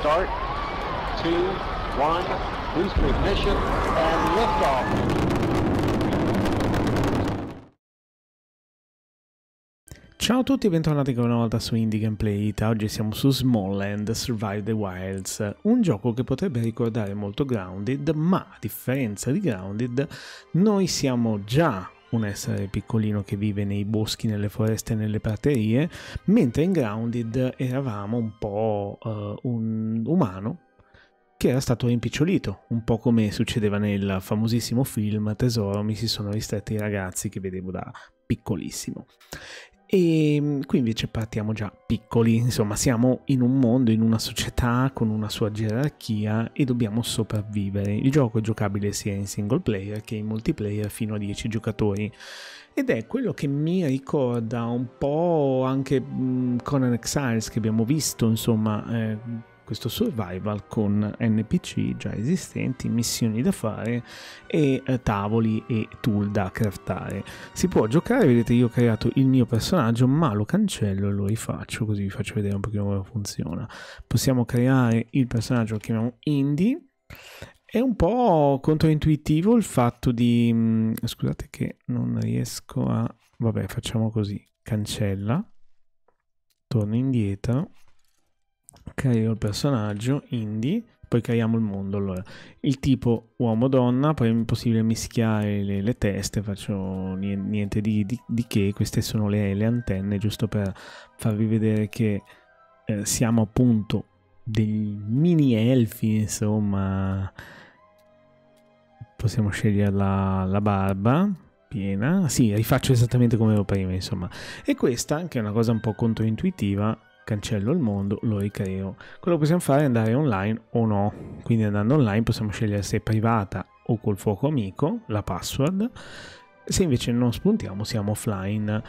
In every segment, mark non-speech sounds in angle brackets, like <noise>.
start, two, one, boost ignition, and liftoff. Ciao a tutti e bentornati ancora una volta su Indie Gameplay Ita. Oggi siamo su Smallland Survive the Wilds, un gioco che potrebbe ricordare molto Grounded, ma a differenza di Grounded, noi siamo già un essere piccolino che vive nei boschi, nelle foreste, nelle praterie, mentre in Grounded eravamo un po' uh, un umano che era stato rimpicciolito, un po' come succedeva nel famosissimo film Tesoro, mi si sono ristretti i ragazzi che vedevo da piccolissimo. E ehm, qui invece partiamo già piccoli, insomma siamo in un mondo, in una società con una sua gerarchia e dobbiamo sopravvivere. Il gioco è giocabile sia in single player che in multiplayer fino a 10 giocatori ed è quello che mi ricorda un po' anche mhmm, Conan Exiles che abbiamo visto, insomma, eh, questo survival con NPC già esistenti, missioni da fare e eh, tavoli e tool da craftare. Si può giocare, vedete io ho creato il mio personaggio ma lo cancello e lo rifaccio così vi faccio vedere un pochino come funziona. Possiamo creare il personaggio che chiamiamo Indy. È un po' controintuitivo il fatto di... Mm, scusate che non riesco a... Vabbè, facciamo così. Cancella. Torno indietro creo il personaggio, indie, poi creiamo il mondo. Allora, il tipo uomo-donna, poi è impossibile mischiare le, le teste, faccio niente di, di, di, che, queste sono le, le, antenne, giusto per farvi vedere che eh, siamo appunto dei mini elfi, insomma. Possiamo scegliere la, la barba, piena. Sì, rifaccio esattamente come avevo prima, insomma. E questa, che è una cosa un po' controintuitiva, cancello il mondo, lo ricreo. Quello che possiamo fare è andare online o no. Quindi andando online possiamo scegliere se è privata o col fuoco amico, la password. Se invece non spuntiamo siamo offline.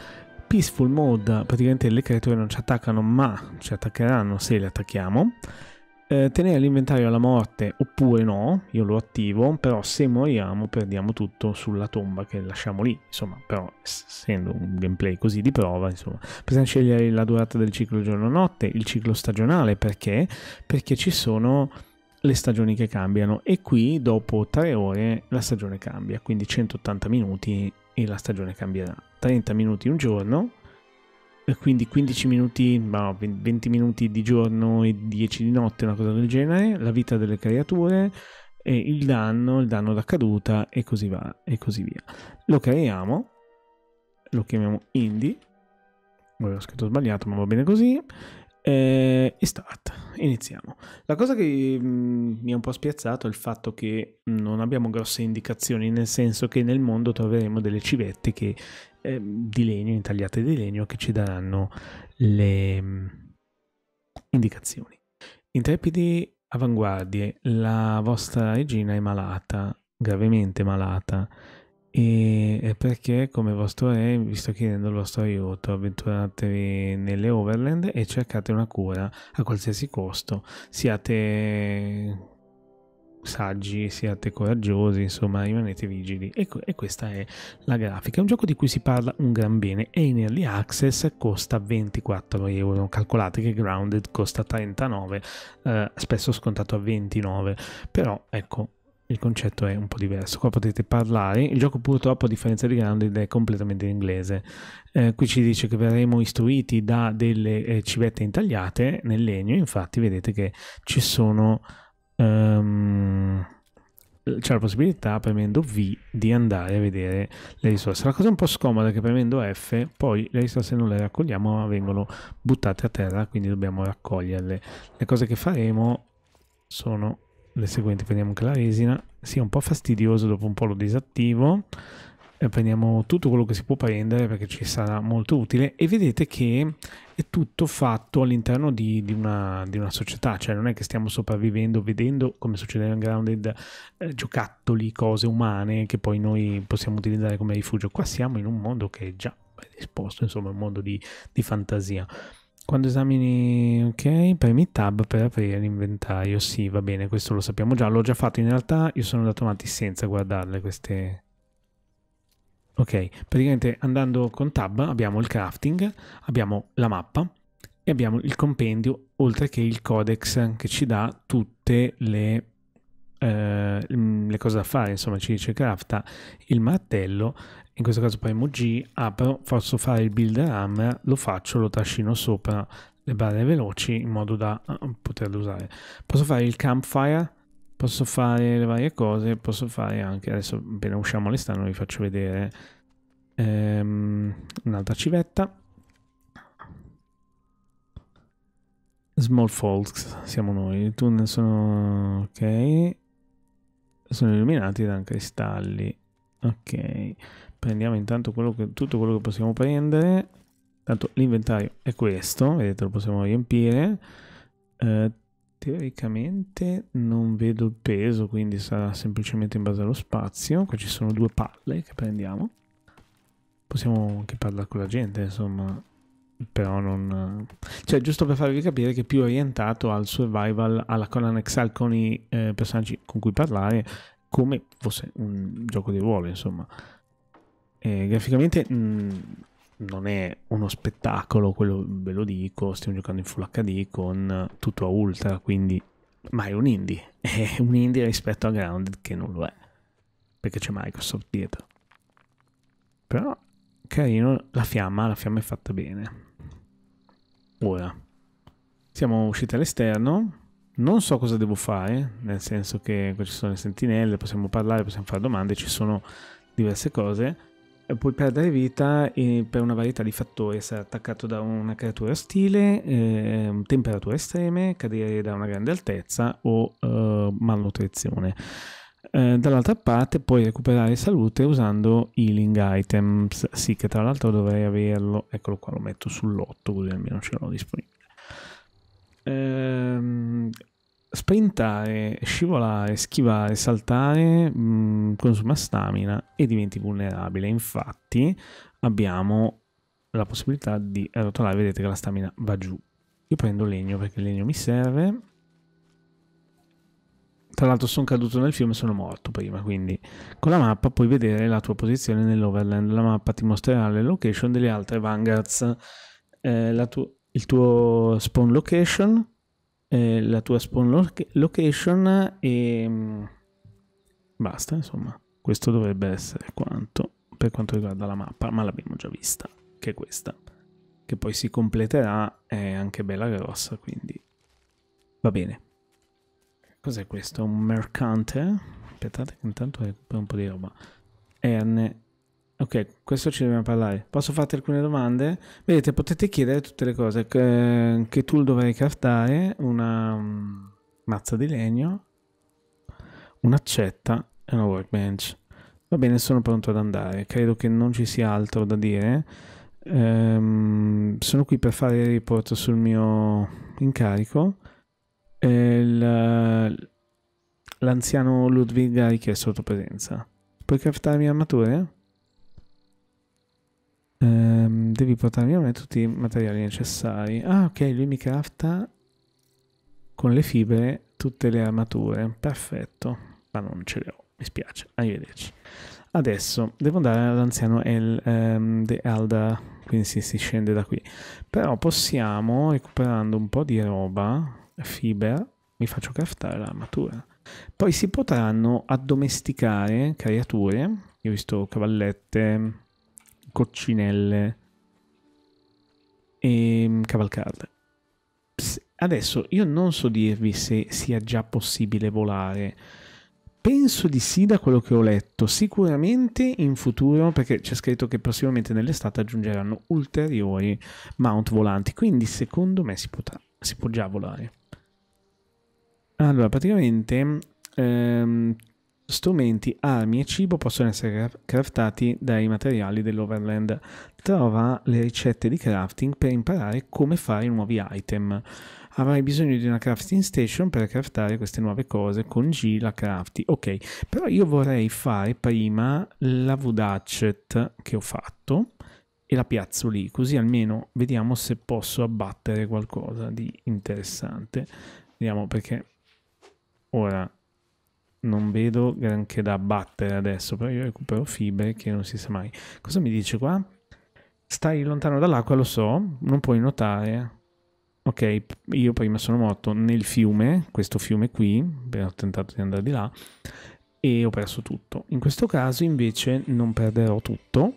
Peaceful mode, praticamente le creature non ci attaccano ma ci attaccheranno se le attacchiamo eh, tenere l'inventario alla morte oppure no, io lo attivo, però se moriamo perdiamo tutto sulla tomba che lasciamo lì, insomma, però essendo un gameplay così di prova, insomma, possiamo scegliere la durata del ciclo giorno-notte, il ciclo stagionale, perché? Perché ci sono le stagioni che cambiano e qui dopo tre ore la stagione cambia, quindi 180 minuti e la stagione cambierà. 30 minuti un giorno, quindi 15 minuti, no, 20 minuti di giorno e 10 di notte, una cosa del genere, la vita delle creature, il danno, il danno da caduta e così va e così via. Lo creiamo, lo chiamiamo Indie, ho scritto sbagliato ma va bene così, e start, iniziamo. La cosa che mm, mi ha un po' spiazzato è il fatto che non abbiamo grosse indicazioni, nel senso che nel mondo troveremo delle civette che Ehm, di legno, intagliate di legno, che ci daranno le mm, indicazioni. Intrepidi avanguardie, la vostra regina è malata, gravemente malata, e perché come vostro re vi sto chiedendo il vostro aiuto avventuratevi nelle overland e cercate una cura a qualsiasi costo siate saggi, siate coraggiosi, insomma rimanete vigili. E, e, questa è la grafica. È un gioco di cui si parla un gran bene. È in early access, costa 24 euro. Calcolate che Grounded costa 39, eh, spesso scontato a 29. Però ecco, il concetto è un po' diverso. Qua potete parlare. Il gioco, purtroppo, a differenza di Grounded, è completamente in inglese. Eh, qui ci dice che verremo istruiti da delle eh, civette intagliate nel legno. Infatti, vedete che ci sono um, c'è la possibilità premendo V di andare a vedere le risorse. La cosa un po' scomoda è che premendo F poi le risorse non le raccogliamo ma vengono buttate a terra quindi dobbiamo raccoglierle. Le cose che faremo sono le seguenti, prendiamo anche la resina, sia sì, un po' fastidioso, dopo un po' lo disattivo eh, prendiamo tutto quello che si può prendere perché ci sarà molto utile e vedete che è tutto fatto all'interno di, di, una, di una società, cioè non è che stiamo sopravvivendo vedendo come succede in Grounded eh, giocattoli, cose umane che poi noi possiamo utilizzare come rifugio, qua siamo in un mondo che è già esposto insomma un mondo di, di fantasia. Quando esamini, ok, premi tab per aprire l'inventario, sì va bene, questo lo sappiamo già, l'ho già fatto in realtà, io sono andato avanti senza guardarle queste Ok, praticamente andando con tab abbiamo il crafting, abbiamo la mappa e abbiamo il compendio, oltre che il codex che ci dà tutte le, eh, mm, le cose da fare, insomma ci dice crafta il martello, in questo caso premo G, apro, posso fare il builder hammer, lo faccio, lo trascino sopra le barre veloci in modo da eh, poterlo usare. Posso fare il campfire, posso fare le varie cose, posso fare anche, adesso appena usciamo all'esterno vi faccio vedere ehm, un'altra civetta. Small Folks siamo noi, i tunnel sono ok, sono illuminati da cristalli, ok, prendiamo intanto quello che, tutto quello che possiamo prendere, tanto l'inventario è questo, vedete lo possiamo riempire, eh, teoricamente non vedo il peso, quindi sarà semplicemente in base allo spazio. Qua ci sono due palle che prendiamo. Possiamo anche parlare con la gente, insomma. Però non... Cioè, giusto per farvi capire che è più orientato al survival, alla Conan Exile con i eh, personaggi con cui parlare, come fosse un gioco di ruolo, insomma. Eh, graficamente... Mh, mm, non è uno spettacolo, quello ve lo dico, stiamo giocando in Full HD con tutto a ultra, quindi... Ma è un indie, <laughs> è un indie rispetto a Grounded che non lo è, perché c'è Microsoft dietro. Però, carino, la fiamma, la fiamma è fatta bene. Ora, siamo usciti all'esterno, non so cosa devo fare, nel senso che ci sono le sentinelle, possiamo parlare, possiamo fare domande, ci sono diverse cose eh, puoi perdere vita eh, per una varietà di fattori, essere attaccato da una creatura ostile, eh, temperature estreme, cadere da una grande altezza o eh, malnutrizione. Eh, dall'altra parte puoi recuperare salute usando healing items, sì che tra l'altro dovrei averlo, eccolo qua lo metto sull'8 così almeno ce l'ho disponibile. Ehm, sprintare, scivolare, schivare, saltare mh, mm, consuma stamina e diventi vulnerabile. Infatti abbiamo la possibilità di rotolare, vedete che la stamina va giù. Io prendo legno perché il legno mi serve. Tra l'altro sono caduto nel fiume e sono morto prima, quindi con la mappa puoi vedere la tua posizione nell'overland. La mappa ti mostrerà le location delle altre vanguards, eh, tu il tuo spawn location, eh, la tua spawn lo- location e mm, basta, insomma, questo dovrebbe essere quanto per quanto riguarda la mappa, ma l'abbiamo già vista, che è questa, che poi si completerà, è anche bella grossa, quindi va bene. Cos'è questo? Un mercante? Aspettate che intanto recupero un po' di roba. Erne Ok, questo ci dobbiamo parlare. Posso farti alcune domande? Vedete, potete chiedere tutte le cose. Che, che tool dovrei craftare? Una um, mazza di legno, un'accetta e una workbench. Va bene, sono pronto ad andare. Credo che non ci sia altro da dire. Um, sono qui per fare il report sul mio incarico. L'anziano Ludwig ha richiesto la tua presenza. Puoi craftarmi armature? Um, devi portarmi via me tutti i materiali necessari. Ah, ok, lui mi crafta con le fibre tutte le armature. Perfetto. Ma non ce le ho, mi spiace. Arrivederci. Adesso devo andare all'anziano El um, de Elda, quindi si, si scende da qui. Però possiamo, recuperando un po' di roba, fibra, mi faccio craftare l'armatura. Poi si potranno addomesticare creature, io ho visto cavallette, coccinelle e mm, cavalcarle. Adesso io non so dirvi se sia già possibile volare. Penso di sì da quello che ho letto, sicuramente in futuro, perché c'è scritto che prossimamente nell'estate aggiungeranno ulteriori mount volanti, quindi secondo me si, potrà, si può già volare. Allora, praticamente ehm, strumenti, armi e cibo possono essere craftati dai materiali dell'Overland. Trova le ricette di crafting per imparare come fare i nuovi item. Avrai bisogno di una crafting station per craftare queste nuove cose con G la crafty. Ok, però io vorrei fare prima la V-Datchet che ho fatto e la piazzo lì, così almeno vediamo se posso abbattere qualcosa di interessante. Vediamo perché ora non vedo granché da abbattere adesso, però io recupero fibre che non si sa mai. Cosa mi dice qua? Stai lontano dall'acqua, lo so, non puoi notare. Ok, io prima sono morto nel fiume, questo fiume qui, beh, ho tentato di andare di là, e ho perso tutto. In questo caso invece non perderò tutto.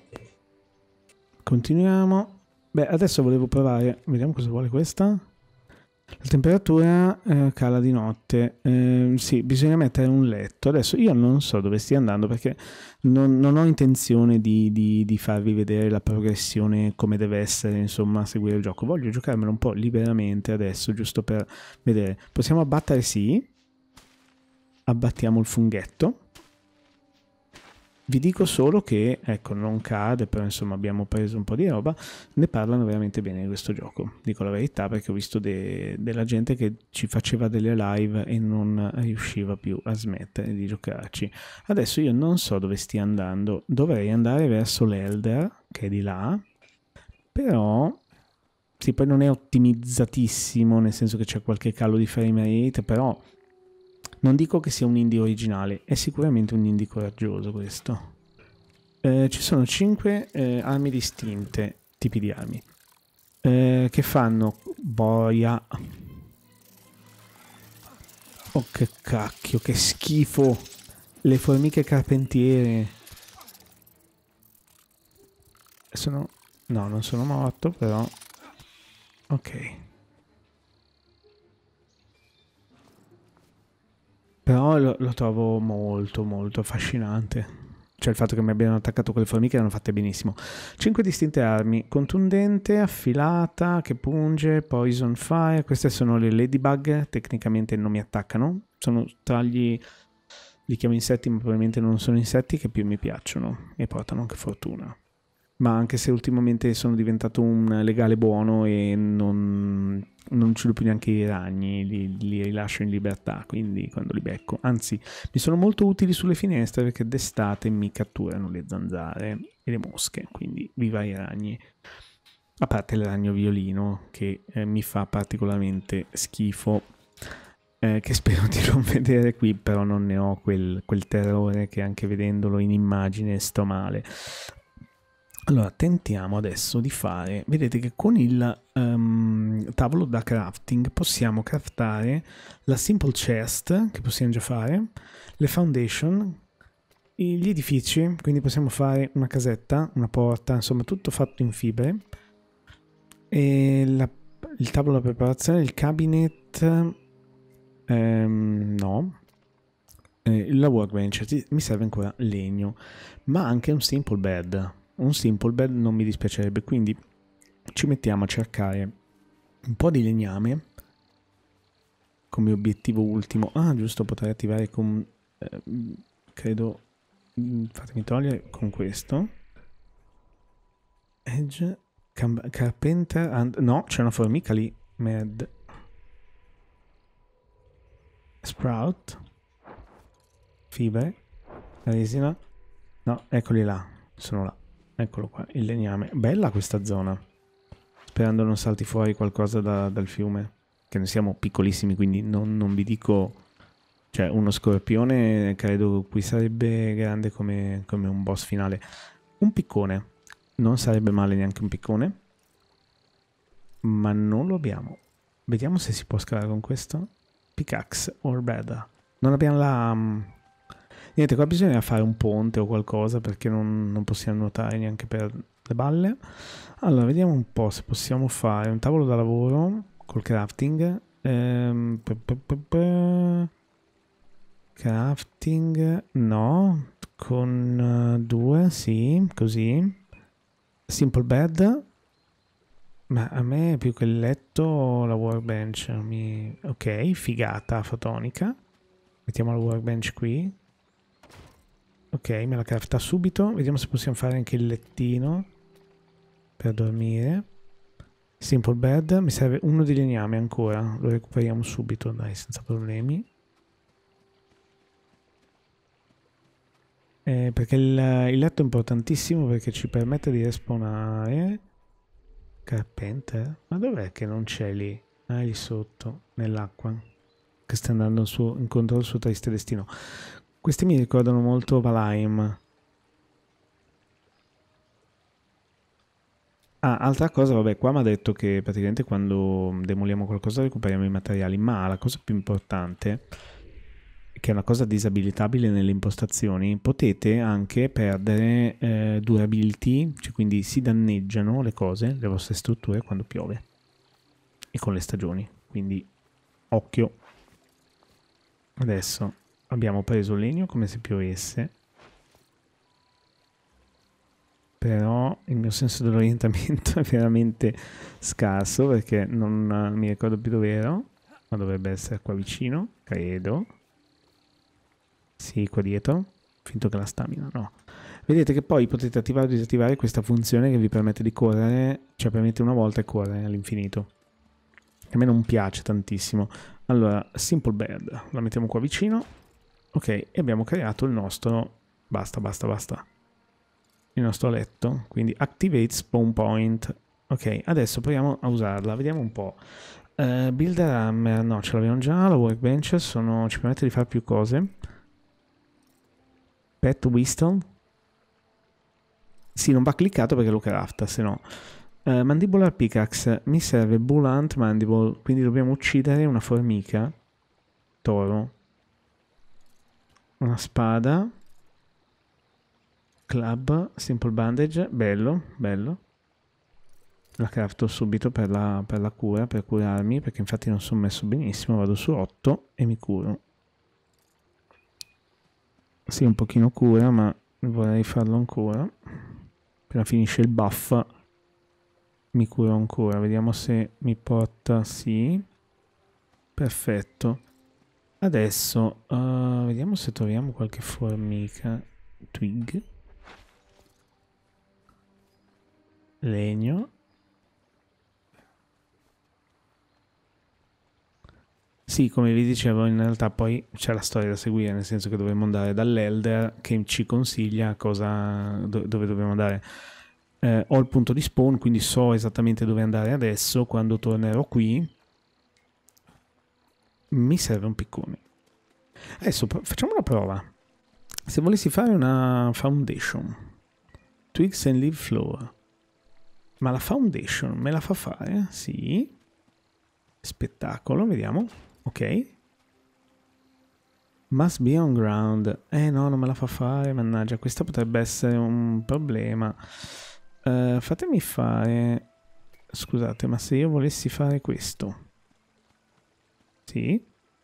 Continuiamo. Beh, adesso volevo provare, vediamo cosa vuole questa. La temperatura eh, cala di notte, eh, sì, bisogna mettere un letto. Adesso io non so dove stia andando perché non, non ho intenzione di, di, di, farvi vedere la progressione come deve essere, insomma, seguire il gioco. Voglio giocarmelo un po' liberamente adesso, giusto per vedere. Possiamo abbattere, sì. Abbattiamo il funghetto. Vi dico solo che, ecco, non cade, però insomma abbiamo preso un po' di roba, ne parlano veramente bene di questo gioco, dico la verità perché ho visto de della gente che ci faceva delle live e non riusciva più a smettere di giocarci. Adesso io non so dove stia andando, dovrei andare verso l'Elder, che è di là, però sì, poi non è ottimizzatissimo, nel senso che c'è qualche calo di frame rate, però non dico che sia un indie originale, è sicuramente un indie coraggioso questo. Eh, ci sono 5 eh, armi distinte, tipi di armi, eh, che fanno boia. Oh che cacchio, che schifo! Le formiche carpentiere. Sono... No, non sono morto, però... Ok. Però lo, lo, trovo molto, molto affascinante. Cioè il fatto che mi abbiano attaccato quelle formiche erano fatte benissimo. 5 distinte armi, contundente, affilata, che punge, poison fire. Queste sono le ladybug, tecnicamente non mi attaccano. Sono tagli, li chiamo insetti, ma probabilmente non sono insetti, che più mi piacciono e portano anche fortuna ma anche se ultimamente sono diventato un legale buono e non, non ci do più neanche i ragni, li, li lascio in libertà, quindi quando li becco. Anzi, mi sono molto utili sulle finestre perché d'estate mi catturano le zanzare e le mosche, quindi viva i ragni. A parte il ragno violino che eh, mi fa particolarmente schifo, eh, che <laughs> spero di non vedere qui, però non ne ho quel, quel terrore che anche vedendolo in immagine sto male. Allora, tentiamo adesso di fare... Vedete che con il um, tavolo da crafting possiamo craftare la simple chest, che possiamo già fare, le foundation, gli edifici, quindi possiamo fare una casetta, una porta, insomma tutto fatto in fibre. E la, il tavolo da preparazione, il cabinet... Ehm, no, eh, la workbench, mi serve ancora legno, ma anche un simple bed un simple bed non mi dispiacerebbe, quindi ci mettiamo a cercare un po' di legname come obiettivo ultimo. Ah, giusto, potrei attivare con... Eh, credo... fatemi togliere con questo. Edge... Carpenter... And, no, c'è una formica lì. Mad... Sprout. Fibre. Resina. No, eccoli là. Sono là. Eccolo qua, il legname. Bella questa zona. Sperando non salti fuori qualcosa da, dal fiume. Che ne siamo piccolissimi, quindi non, non vi dico... Cioè, uno scorpione credo qui sarebbe grande come, come un boss finale. Un piccone. Non sarebbe male neanche un piccone. Ma non lo abbiamo. Vediamo se si può scavare con questo. Pickaxe or beda. Non abbiamo la... Mm, Niente, qua bisogna fare un ponte o qualcosa perché non, non possiamo nuotare neanche per le balle. Allora, vediamo un po' se possiamo fare un tavolo da lavoro col crafting. Ehm, pe pe pe crafting, no, con uh, due, sì, così. Simple bed, ma a me più che il letto la workbench mi... Ok, figata fotonica. Mettiamo la workbench qui. Ok, me la crafta subito. Vediamo se possiamo fare anche il lettino per dormire. Simple bed. Mi serve uno di legname ancora. Lo recuperiamo subito, dai, senza problemi. Eh, perché il, il, letto è importantissimo perché ci permette di respawnare. Carpenter? Ma dov'è che non c'è lì? Ah, lì sotto, nell'acqua. Che sta andando incontro al suo triste destino. Questi mi ricordano molto Valheim. Ah, altra cosa, vabbè, qua mi ha detto che praticamente quando demoliamo qualcosa recuperiamo i materiali, ma la cosa più importante, che è una cosa disabilitabile nelle impostazioni, potete anche perdere eh, durability, cioè quindi si danneggiano le cose, le vostre strutture quando piove e con le stagioni, quindi occhio. Adesso Abbiamo preso legno come se piovesse. Però il mio senso dell'orientamento <laughs> è veramente scarso perché non eh, mi ricordo più dove ero. Ma dovrebbe essere qua vicino, credo. Sì, qua dietro. Finto che la stamina, no. Vedete che poi potete attivare o disattivare questa funzione che vi permette di correre, cioè permette una volta di correre all'infinito. a me non piace tantissimo. Allora, Simple Bed, la mettiamo qua vicino. Ok, e abbiamo creato il nostro... Basta, basta, basta. Il nostro letto. Quindi activate spawn point. Ok, adesso proviamo a usarla. Vediamo un po'. Uh, builder Hammer, no, ce l'abbiamo già. La workbench sono... ci permette di fare più cose. Pet Whistle. Sì, non va cliccato perché lo crafta, se no. Uh, eh, mandibular Pickaxe. Mi serve Bull Hunt Mandible, quindi dobbiamo uccidere una formica. Toro. Una spada. Club, simple bandage, bello, bello. La crafto subito per la, per la cura, per curarmi, perché infatti non sono messo benissimo. Vado su 8 e mi curo. si Sì, un pochino cura, ma vorrei farlo ancora. Appena finisce il buff mi curo ancora. Vediamo se mi porta... Sì. Perfetto. Adesso uh, vediamo se troviamo qualche formica. Twig. Legno. Sì, come vi dicevo, in realtà poi c'è la storia da seguire, nel senso che dovremmo andare dall'elder che ci consiglia cosa, dove dobbiamo andare. Eh, ho il punto di spawn, quindi so esattamente dove andare adesso. Quando tornerò qui, mi serve un piccone. Adesso facciamo una prova. Se volessi fare una foundation, twigs and leaf Floor, ma la foundation me la fa fare? Sì. Spettacolo, vediamo. Ok. Must be on ground. Eh no, non me la fa fare, mannaggia, questo potrebbe essere un problema. Uh, fatemi fare... Scusate, ma se io volessi fare questo... Sì,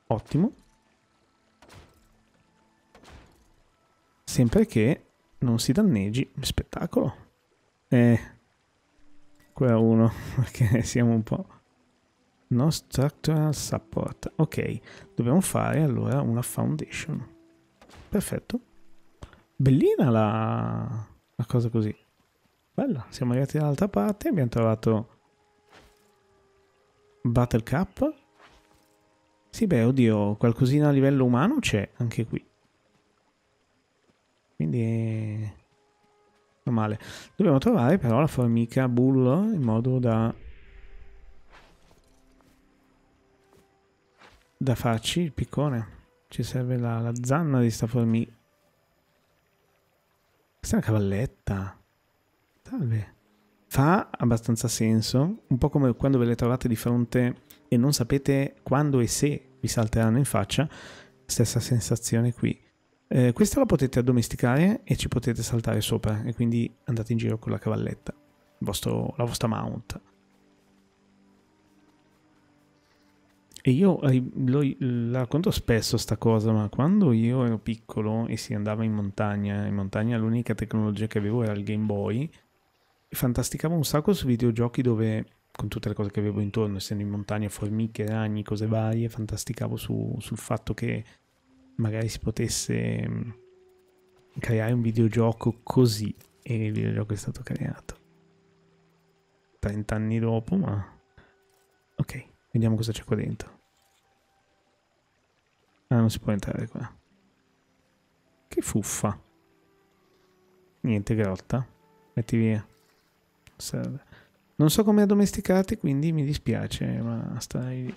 ottimo. Sempre che non si danneggi spettacolo. Eh, quella uno, <laughs> perché siamo un po'... No structural support. Ok, dobbiamo fare allora una foundation. Perfetto. Bellina la, la cosa così. Bella, siamo arrivati dall'altra parte, abbiamo trovato Battle Cup sì, beh, oddio, qualcosina a livello umano c'è anche qui. Quindi... Eh, non male. Dobbiamo trovare però la formica bullo in modo da... Da farci il piccone. Ci serve la, la zanna di sta formica. Questa è una cavalletta. Salve. Fa abbastanza senso. Un po' come quando ve le trovate di fronte e non sapete quando e se vi salteranno in faccia, stessa sensazione qui. Eh, questa la potete addomesticare e ci potete saltare sopra e quindi andate in giro con la cavalletta, vostro, la vostra mount. E io lo, la racconto spesso sta cosa, ma quando io ero piccolo e si andava in montagna, in montagna l'unica tecnologia che avevo era il Game Boy, fantasticavo un sacco su videogiochi dove con tutte le cose che avevo intorno, essendo in montagna, formiche, ragni, cose varie, fantasticavo su, sul fatto che magari si potesse mm, creare un videogioco così e il videogioco è stato creato. 30 anni dopo, ma... Ok, vediamo cosa c'è qua dentro. Ah, non si può entrare qua. Che fuffa. Niente, grotta. Metti via. Non serve. Non so come addomesticarti, quindi mi dispiace, ma stai...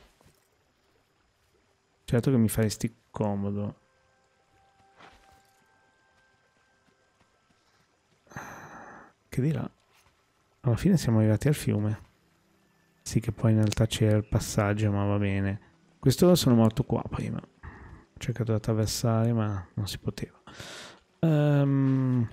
Certo che mi faresti comodo. Che di là. Alla fine siamo arrivati al fiume. Sì che poi in realtà c'era il passaggio, ma va bene. Questo sono morto qua prima. Ho cercato di attraversare, ma non si poteva. Ehm... Um...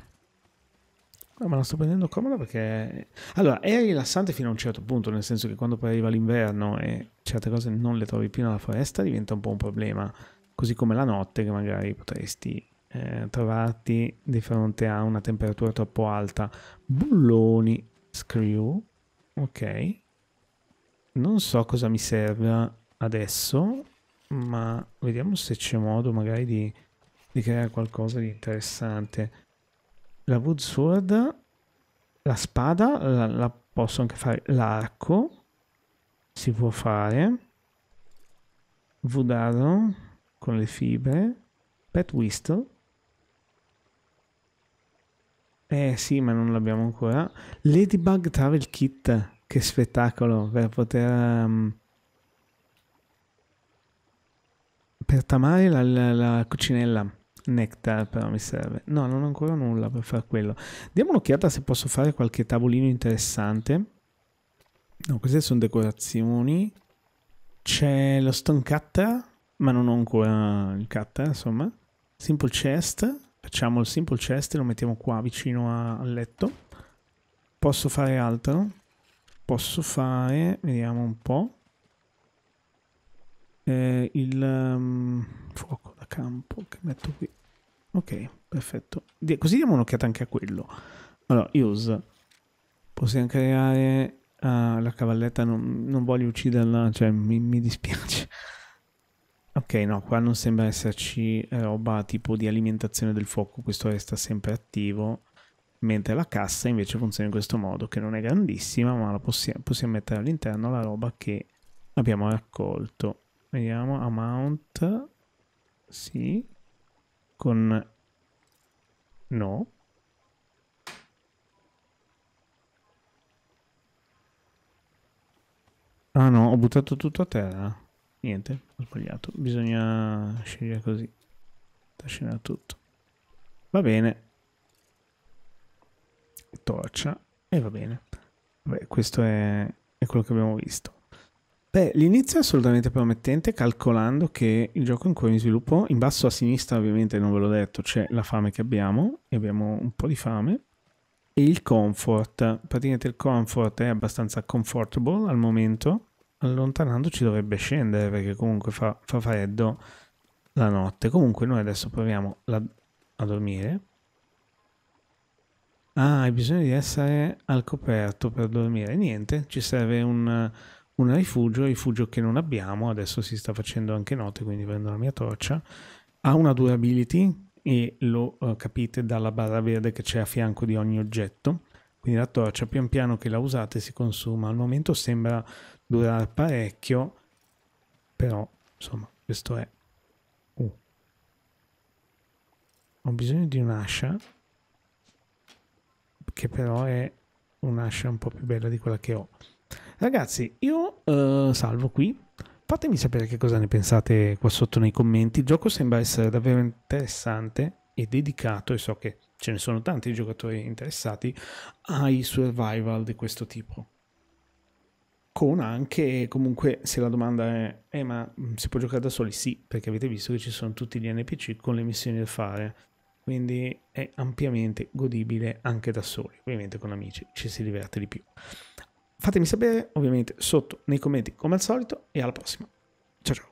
No, me la sto prendendo comoda perché... Allora, è rilassante fino a un certo punto, nel senso che quando poi arriva l'inverno e certe cose non le trovi più nella foresta diventa un po' un problema. Così come la notte che magari potresti eh, trovarti di fronte a una temperatura troppo alta. Bulloni, screw, ok. Non so cosa mi serve adesso, ma vediamo se c'è modo magari di, di creare qualcosa di interessante la wood sword la spada, la, la posso anche fare, l'arco, si può fare, vudaro con le fibre, pet whistle, eh sì, ma non l'abbiamo ancora. Ladybug Travel Kit, che spettacolo per poter... Um, per tamare la, la, la cucinella. Nectar però eh, mi serve. No, non ho ancora nulla per fare quello. Diamo un'occhiata se posso fare qualche tavolino interessante. No, queste sono decorazioni. C'è lo stone cutter, ma non ho ancora il cutter, insomma. Simple chest. Facciamo il simple chest e lo mettiamo qua vicino a, al letto. Posso fare altro? Posso fare... Vediamo un po'. Eh, il um, fuoco campo che metto qui. Ok, perfetto. Così diamo un'occhiata anche a quello. Allora, use. Possiamo creare uh, la cavalletta, non, non, voglio ucciderla, cioè mi, mi, dispiace. Ok, no, qua non sembra esserci eh, roba tipo di alimentazione del fuoco, questo resta sempre attivo. Mentre la cassa invece funziona in questo modo, che non è grandissima, ma possi possiamo mettere all'interno la roba che abbiamo raccolto. Vediamo, amount, sì. Con no. Ah no, ho buttato tutto a terra. Niente, ho sbagliato. Bisogna scegliere così. Tascinare tutto. Va bene. Torcia. E va bene. Vabbè, questo è, è quello che abbiamo visto. Beh, l'inizio è assolutamente promettente, calcolando che il gioco in cui mi sviluppo, in basso a sinistra ovviamente non ve l'ho detto, c'è la fame che abbiamo, e abbiamo un po' di fame, e il comfort. Praticamente il comfort è abbastanza comfortable al momento, allontanandoci dovrebbe scendere perché comunque fa, fa freddo la notte. Comunque noi adesso proviamo la, a dormire. Ah, hai bisogno di essere al coperto per dormire. Niente, ci serve un un rifugio, rifugio che non abbiamo, adesso si sta facendo anche notte, quindi prendo la mia torcia, ha una durability e lo uh, capite dalla barra verde che c'è a fianco di ogni oggetto, quindi la torcia pian piano che la usate si consuma, al momento sembra durare parecchio, però insomma questo è... Uh. Ho bisogno di un'ascia, che però è un'ascia un po' più bella di quella che ho. Ragazzi, io uh, salvo qui. Fatemi sapere che cosa ne pensate qua sotto nei commenti. Il gioco sembra essere davvero interessante e dedicato, e so che ce ne sono tanti giocatori interessati, ai survival di questo tipo. Con anche, comunque, se la domanda è, eh, ma si può giocare da soli? Sì, perché avete visto che ci sono tutti gli NPC con le missioni da fare quindi è ampiamente godibile anche da soli, ovviamente con amici ci si diverte di più fatemi sapere ovviamente sotto nei commenti come al solito e alla prossima. Ciao ciao.